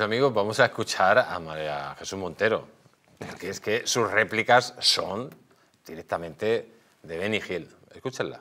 Amigos, vamos a escuchar a María Jesús Montero, porque es que sus réplicas son directamente de Benny Hill. Escúchenla.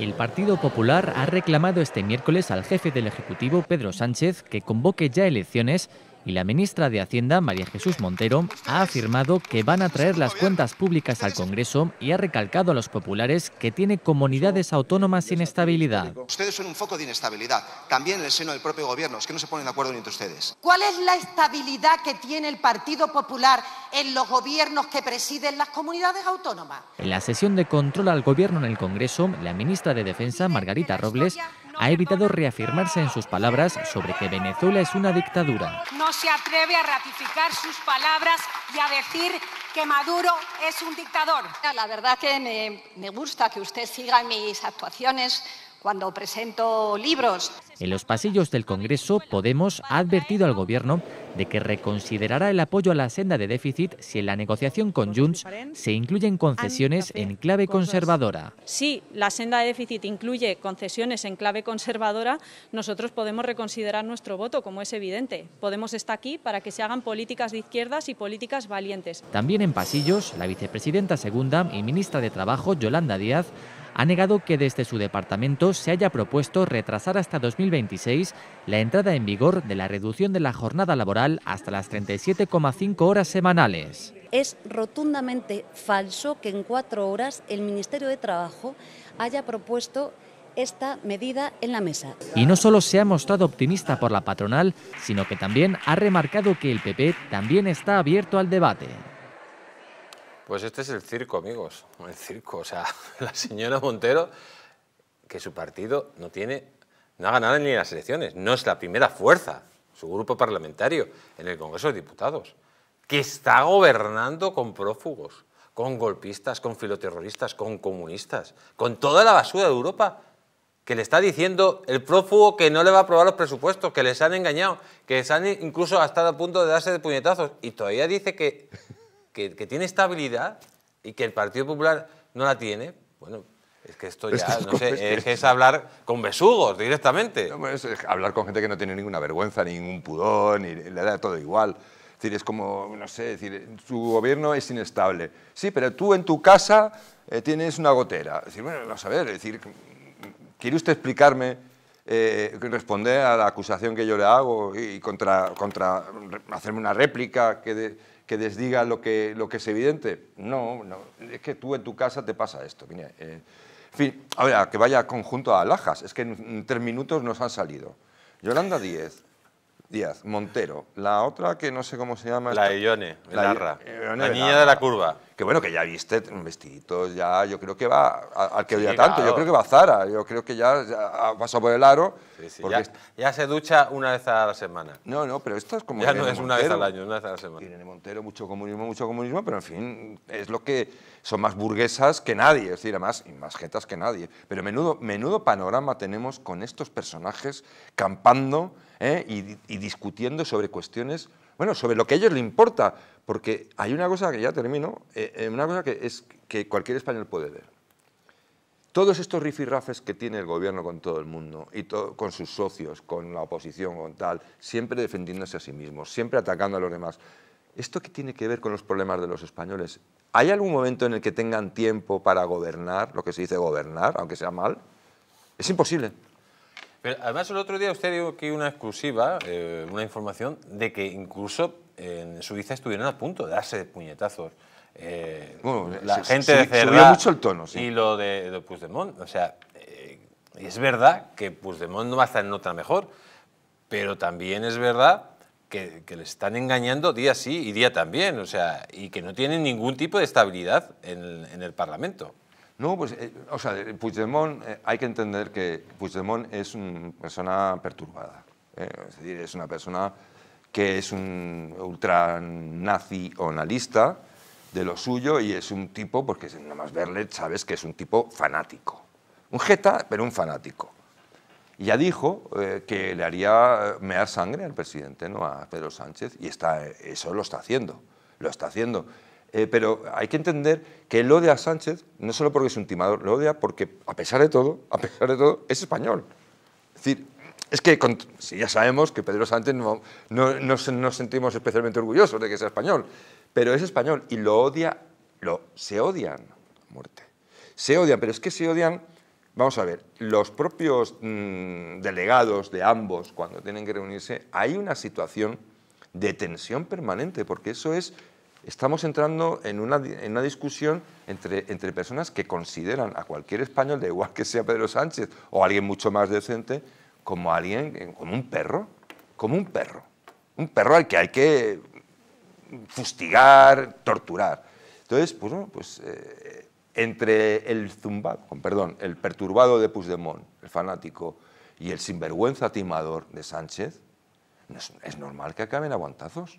El Partido Popular ha reclamado este miércoles al jefe del Ejecutivo, Pedro Sánchez, que convoque ya elecciones y la ministra de Hacienda, María Jesús Montero, ha afirmado que van a traer las cuentas públicas al Congreso y ha recalcado a los populares que tiene comunidades autónomas sin estabilidad. Ustedes son un foco de inestabilidad, también en el seno del propio Gobierno, es que no se ponen de acuerdo ni entre ustedes. ¿Cuál es la estabilidad que tiene el Partido Popular en los gobiernos que presiden las comunidades autónomas? En la sesión de control al Gobierno en el Congreso, la ministra de Defensa, Margarita Robles, ha evitado reafirmarse en sus palabras sobre que Venezuela es una dictadura. No se atreve a ratificar sus palabras y a decir que Maduro es un dictador. La verdad que me, gusta que usted siga mis actuaciones cuando presento libros. En los pasillos del Congreso, Podemos ha advertido al Gobierno de que reconsiderará el apoyo a la senda de déficit si en la negociación con Junts se incluyen concesiones en clave conservadora. Si la senda de déficit incluye concesiones en clave conservadora, nosotros podemos reconsiderar nuestro voto, como es evidente. Podemos estar aquí para que se hagan políticas de izquierdas y políticas valientes. También en pasillos, la vicepresidenta segunda y ministra de Trabajo, Yolanda Díaz, ha negado que desde su departamento se haya propuesto retrasar hasta 2026 la entrada en vigor de la reducción de la jornada laboral hasta las 37,5 horas semanales. Es rotundamente falso que en cuatro horas el Ministerio de Trabajo haya propuesto esta medida en la mesa. Y no solo se ha mostrado optimista por la patronal, sino que también ha remarcado que el PP también está abierto al debate. Pues este es el circo, amigos, el circo. O sea, la señora Montero, que su partido no tiene, no ha ganado ni las elecciones, no es la primera fuerza, su grupo parlamentario, en el Congreso de Diputados, que está gobernando con prófugos, con golpistas, con filoterroristas, con comunistas, con toda la basura de Europa, que le está diciendo el prófugo que no le va a aprobar los presupuestos, que les han engañado, que les han incluso estado a punto de darse de puñetazos, y todavía dice que que, tiene estabilidad y que el Partido Popular no la tiene, bueno, es que esto ya, no sé, este. es, hablar con besugos directamente. es, hablar con gente que no tiene ninguna vergüenza, ningún pudor, ni le da todo igual. Es decir, es como, no sé, decir, tu gobierno es inestable. Sí, pero tú en tu casa eh, tienes una gotera. Es decir, bueno, vamos a ver, es decir, ¿quiere usted explicarme, eh, responder a la acusación que yo le hago y, contra, contra hacerme una réplica que que desdiga lo que, lo que es evidente. No, no, es que tú en tu casa te pasa esto. Eh. en fin, ahora que vaya conjunto a alajas. es que en, tres minutos nos han salido. Yolanda Díez, Díaz, Montero, la otra que no sé cómo se llama. La Ione, la, niña de la curva que bueno, que ya viste vestiditos, ya yo creo que va, al que a tanto, yo creo que va a Zara, yo creo que ya, ya ha pasado por el aro. ya, se ducha una vez a la semana. No, no, pero esto es como... Ya no es una vez al año, una vez a la semana. Tiene Montero, mucho comunismo, mucho comunismo, pero en fin, es lo que son más burguesas que nadie, es decir, además, más jetas que nadie. Pero menudo, menudo panorama tenemos con estos personajes campando ¿eh? y discutiendo sobre cuestiones bueno, sobre lo que a ellos les importa, porque hay una cosa que ya termino, eh, eh, una cosa que, es, que cualquier español puede ver. Todos estos rifirrafes que tiene el gobierno con todo el mundo, y con sus socios, con la oposición, con tal, siempre defendiéndose a sí mismos, siempre atacando a los demás, ¿esto qué tiene que ver con los problemas de los españoles? ¿Hay algún momento en el que tengan tiempo para gobernar, lo que se dice gobernar, aunque sea mal? Es imposible además el otro día usted dio aquí una exclusiva, eh, una información de que incluso en Suiza estuvieron a punto de darse puñetazos. Eh, eh, la gente de Cerda mucho el tono, y lo de, Puigdemont. O sea, es verdad que Puigdemont no va a estar en otra mejor, pero también es verdad que, le están engañando día sí y día también, o sea, y que no tienen ningún tipo de estabilidad en en el Parlamento. No, pues, eh, o sea, Puigdemont, eh, hay que entender que Puigdemont es una persona perturbada. Eh, es decir, es una persona que es un ultranazi de lo suyo y es un tipo, porque nada más verle sabes que es un tipo fanático. Un jeta, pero un fanático. ya dijo que le haría mear sangre al presidente, ¿no? a Pedro Sánchez, y está, eso lo está haciendo. Lo está haciendo. Eh, pero hay que entender que él odia a Sánchez no solo porque es un timador, lo odia porque, a pesar de todo, a pesar de todo, es español. Es decir, es que si ya sabemos que Pedro Sánchez no, no, no, nos sentimos especialmente orgullosos de que sea español, pero es español y lo odia, lo, se odian muerte. Se odian, pero es que se odian, vamos a ver, los propios mm, delegados de ambos cuando tienen que reunirse, hay una situación de tensión permanente, porque eso es estamos entrando en una, discusión entre, personas que consideran a cualquier español, de igual que sea Pedro Sánchez o alguien mucho más decente, como alguien, como un perro, como un perro. Un perro al que hay que fustigar, torturar. Entonces, pues, pues, eh, entre el zumbado, perdón, el perturbado de Puigdemont, el fanático, y el sinvergüenza timador de Sánchez, es normal que acaben aguantazos.